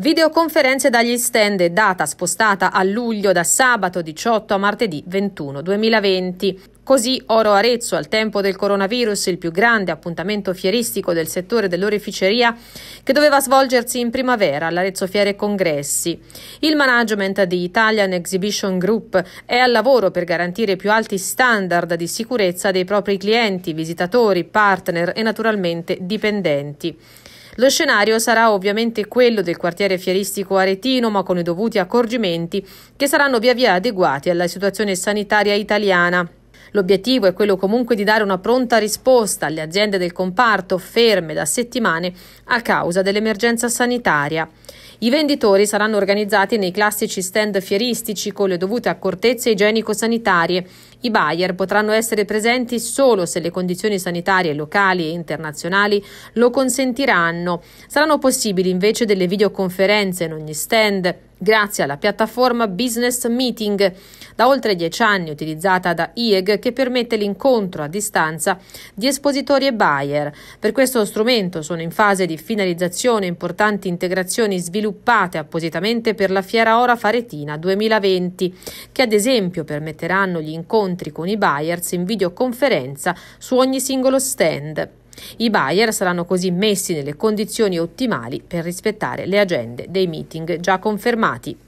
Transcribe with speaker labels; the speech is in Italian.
Speaker 1: Videoconferenze dagli stand, data spostata a luglio da sabato 18 a martedì 21 2020. Così Oro Arezzo, al tempo del coronavirus, il più grande appuntamento fieristico del settore dell'oreficeria, che doveva svolgersi in primavera all'Arezzo Fiere Congressi. Il management di Italian Exhibition Group è al lavoro per garantire i più alti standard di sicurezza dei propri clienti, visitatori, partner e naturalmente dipendenti. Lo scenario sarà ovviamente quello del quartiere fieristico aretino, ma con i dovuti accorgimenti che saranno via via adeguati alla situazione sanitaria italiana. L'obiettivo è quello comunque di dare una pronta risposta alle aziende del comparto ferme da settimane a causa dell'emergenza sanitaria. I venditori saranno organizzati nei classici stand fieristici con le dovute accortezze igienico-sanitarie. I buyer potranno essere presenti solo se le condizioni sanitarie locali e internazionali lo consentiranno. Saranno possibili invece delle videoconferenze in ogni stand grazie alla piattaforma Business Meeting, da oltre dieci anni utilizzata da IEG, che permette l'incontro a distanza di espositori e buyer. Per questo strumento sono in fase di finalizzazione importanti integrazioni sviluppate appositamente per la Fiera Ora Faretina 2020, che ad esempio permetteranno gli incontri con i buyers in videoconferenza su ogni singolo stand. I buyer saranno così messi nelle condizioni ottimali per rispettare le agende dei meeting già confermati.